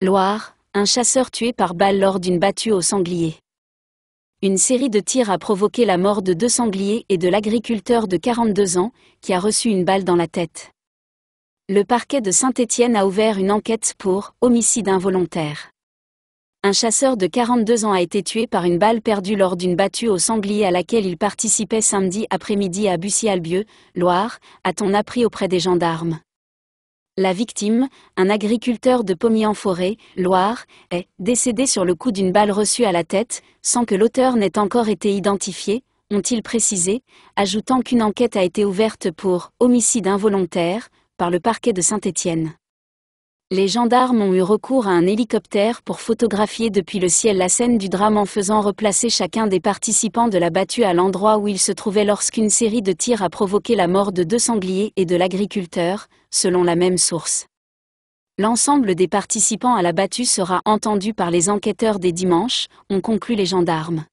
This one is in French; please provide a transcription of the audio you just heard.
Loire, un chasseur tué par balle lors d'une battue au sanglier. Une série de tirs a provoqué la mort de deux sangliers et de l'agriculteur de 42 ans, qui a reçu une balle dans la tête. Le parquet de Saint-Étienne a ouvert une enquête pour homicide involontaire. Un chasseur de 42 ans a été tué par une balle perdue lors d'une battue au sanglier à laquelle il participait samedi après-midi à bussy albieu Loire, a-t-on appris auprès des gendarmes. La victime, un agriculteur de Pommiers-en-Forêt, Loire, est décédé sur le coup d'une balle reçue à la tête, sans que l'auteur n'ait encore été identifié, ont-ils précisé, ajoutant qu'une enquête a été ouverte pour homicide involontaire par le parquet de Saint-Étienne les gendarmes ont eu recours à un hélicoptère pour photographier depuis le ciel la scène du drame en faisant replacer chacun des participants de la battue à l'endroit où il se trouvait lorsqu'une série de tirs a provoqué la mort de deux sangliers et de l'agriculteur, selon la même source. L'ensemble des participants à la battue sera entendu par les enquêteurs des dimanches, ont conclu les gendarmes.